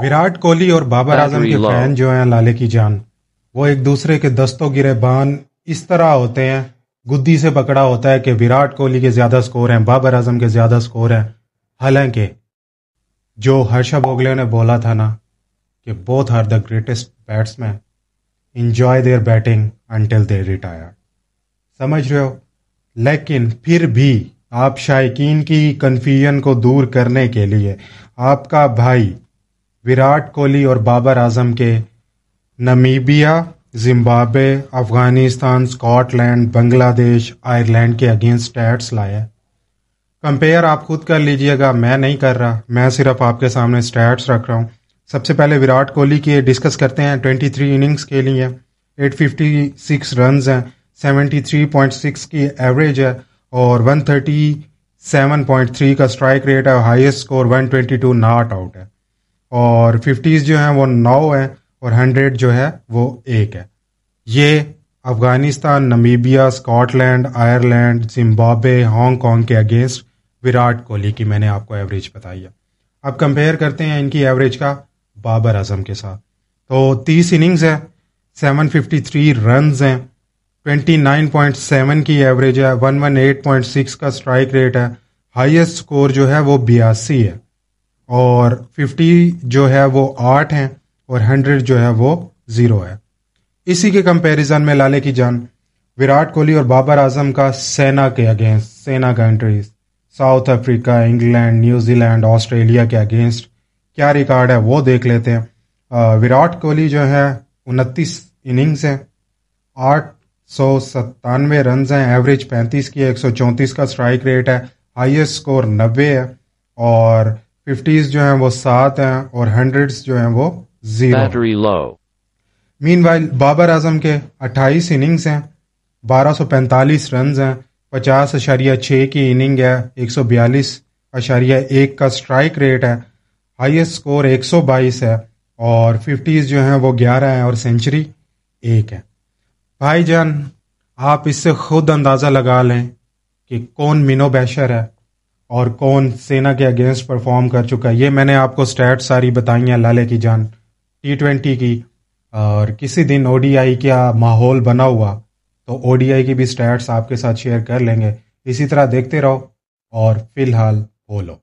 विराट कोहली और बाबर आजम के फैन जो हैं लाले की जान वो एक दूसरे के दस्तों गिरे बान इस तरह होते हैं गुद्दी से पकड़ा होता है कि विराट कोहली के ज्यादा स्कोर हैं बाबर आजम के ज्यादा स्कोर हैं हालांकि जो हर्षा बोगले ने बोला था ना कि both are the greatest batsman enjoy their batting until they retire समझ रहे हो लेकिन फिर भी आप शायकीन की कन्फ्यूजन को दूर करने के लिए आपका भाई विराट कोहली और बाबर आजम के Namibia Zimbabwe Afghanistan Scotland Bangladesh Ireland के अगेंस्ट स्टैट्स लाए कंपेयर आप खुद कर लीजिएगा मैं नहीं कर रहा मैं सिर्फ आपके सामने स्टैट्स रख रहा हूँ सबसे पहले विराट कोहली के डिस्कस करते हैं 23 इनिंग्स के लिए एट फिफ्टी सिक्स रन हैं सिक्स की एवरेज है और one thirty seven point three का स्ट्राइक रेट है highest score one two not out है और फिफ्टीज़ जो हैं वो नौ हैं और हंड्रेड जो है वो एक है ये Afghanistan Namibia Scotland Ireland Zimbabwe Hong Kong के अगेंस्ट विराट कोहली की मैंने आपको एवरेज बताई है अब कंपेयर करते हैं इनकी एवरेज का बाबर आजम के साथ तो तीस इनिंग्स है सेवन फिफ्टी थ्री रन हैं ट्वेंटी नाइन पॉइंट सेवन की एवरेज है one one eight point six का स्ट्राइक रेट है हाईएस्ट स्कोर जो है वो बयासी है और 50 जो है वो आठ हैं और 100 जो है वो ज़ीरो है इसी के कंपैरिजन में लाले की जान विराट कोहली और बाबर आजम का सेना के अगेंस्ट सेना का entries South Africa England New Zealand Australia के अगेंस्ट क्या रिकॉर्ड है वो देख लेते हैं विराट कोहली जो है उनतीस इनिंग्स हैं आठ सौ सत्तानवे रन हैं एवरेज पैंतीस की एक सौ चौंतीस का स्ट्राइक रेट है हाईएस्ट स्कोर नब्बे है और फिफ्टीज जो हैं वो सात हैं और हंड्रेड जो हैं वो zero meanwhile Babar Azam के अट्ठाईस इनिंग्स हैं पैंतालीस रन हैं पचास अशारिया छः की इनिंग है एक सौ बयालीस अशारिया एक का स्ट्राइक रेट है हाईएस्ट स्कोर एक सौ बाईस है और फिफ्टीज़ जो हैं वो ग्यारह हैं और सेंचुरी एक है भाई जान आप इससे खुद अंदाज़ा लगा लें कि कौन मिनो बैशर है और कौन सेना के अगेंस्ट परफॉर्म कर चुका है ये मैंने आपको स्टैट सारी बताई हैं लाले की जान टी ट्वेंटी की और किसी दिन ओडीआई का माहौल बना हुआ तो ओडीआई की भी स्टैट्स आपके साथ शेयर कर लेंगे इसी तरह देखते रहो और फिलहाल बोलो